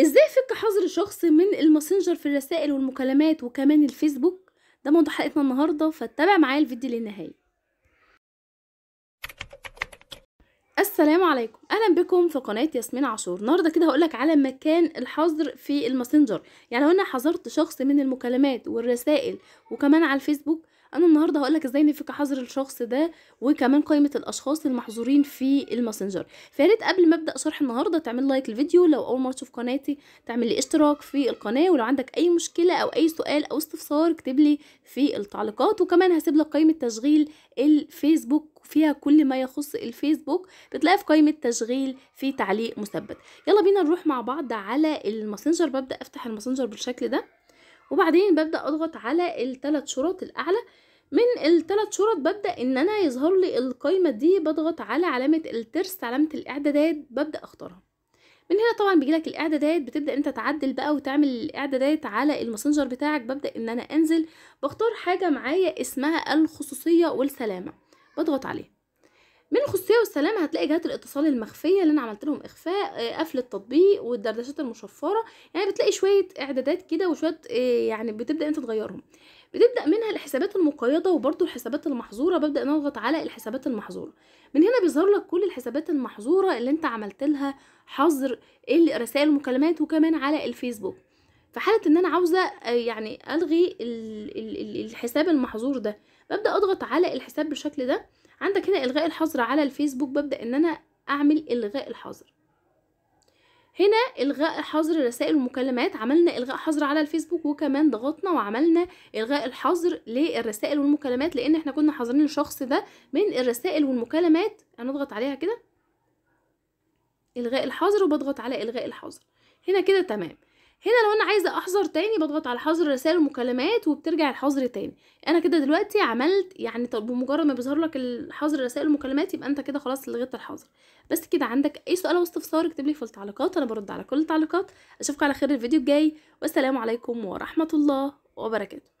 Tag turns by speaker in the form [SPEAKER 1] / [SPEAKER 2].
[SPEAKER 1] ازاي افك حظر شخص من الماسنجر في الرسائل والمكالمات وكمان الفيسبوك ده موضوع حلقتنا النهارده فاتبع معايا الفيديو للنهايه السلام عليكم اهلا بكم في قناه ياسمين عاشور النهارده كده هقولك على مكان الحظر في الماسنجر يعني لو انا حظرت شخص من المكالمات والرسائل وكمان على الفيسبوك انا النهارده هقولك ازاي نفك حظر الشخص ده وكمان قائمه الاشخاص المحظورين في الماسنجر فياريت قبل ما ابدا شرح النهارده تعمل لايك للفيديو لو اول مره تشوف قناتي تعمل لي اشتراك في القناه ولو عندك اي مشكله او اي سؤال او استفسار اكتب لي في التعليقات وكمان هسيب لك قائمه تشغيل الفيسبوك فيها كل ما يخص الفيسبوك بتلاقي في قائمة تشغيل في تعليق مثبت يلا بينا نروح مع بعض على الماسنجر ببدأ افتح الماسنجر بالشكل ده وبعدين ببدأ أضغط على الثلاث شرط الأعلى من الثلاث شرط ببدأ إن أنا يظهر لي القايمة دي بضغط على علامة الترس علامة الإعدادات ببدأ أختارها من هنا طبعا بيجيلك الاعدادات بتبدا انت تعدل بقى وتعمل الاعدادات على الماسنجر بتاعك ببدا ان انا انزل بختار حاجه معايا اسمها الخصوصيه والسلامه بضغط عليها من الخصوصيه والسلامه هتلاقي جهات الاتصال المخفيه اللي انا عملت لهم اخفاء آه، قفل التطبيق والدردشات المشفره يعني بتلاقي شويه اعدادات كده وشويه آه، يعني بتبدا انت تغيرهم بتبدا منها الحسابات المقيده وبرده الحسابات المحظوره ببدا نضغط على الحسابات المحظوره من هنا بيظهر لك كل الحسابات المحظوره اللي انت عملت لها حظر الرسائل المكالمات وكمان على الفيسبوك في حاله ان انا عاوزه آه، يعني الغي الحساب المحظور ده ببدا اضغط على الحساب بالشكل ده عندك هنا الغاء الحظر على الفيسبوك ببدا ان انا اعمل الغاء الحظر هنا الغاء حظر رسائل المكالمات عملنا الغاء حظر على الفيسبوك وكمان ضغطنا وعملنا الغاء الحظر للرسائل والمكالمات لان احنا كنا حظرين الشخص ده من الرسائل والمكالمات هنضغط عليها كده الغاء الحظر وبضغط على الغاء الحظر هنا كده تمام هنا لو انا عايزه احظر تاني بضغط على حظر رسائل المكالمات وبترجع الحظر تاني انا كده دلوقتي عملت يعني طب بمجرد ما بيظهر لك الحظر رسائل المكالمات يبقى انت كده خلاص لغيت الحظر بس كده عندك اي سؤال او استفسار اكتب لي في التعليقات انا برد على كل التعليقات اشوفك على خير الفيديو الجاي والسلام عليكم ورحمه الله وبركاته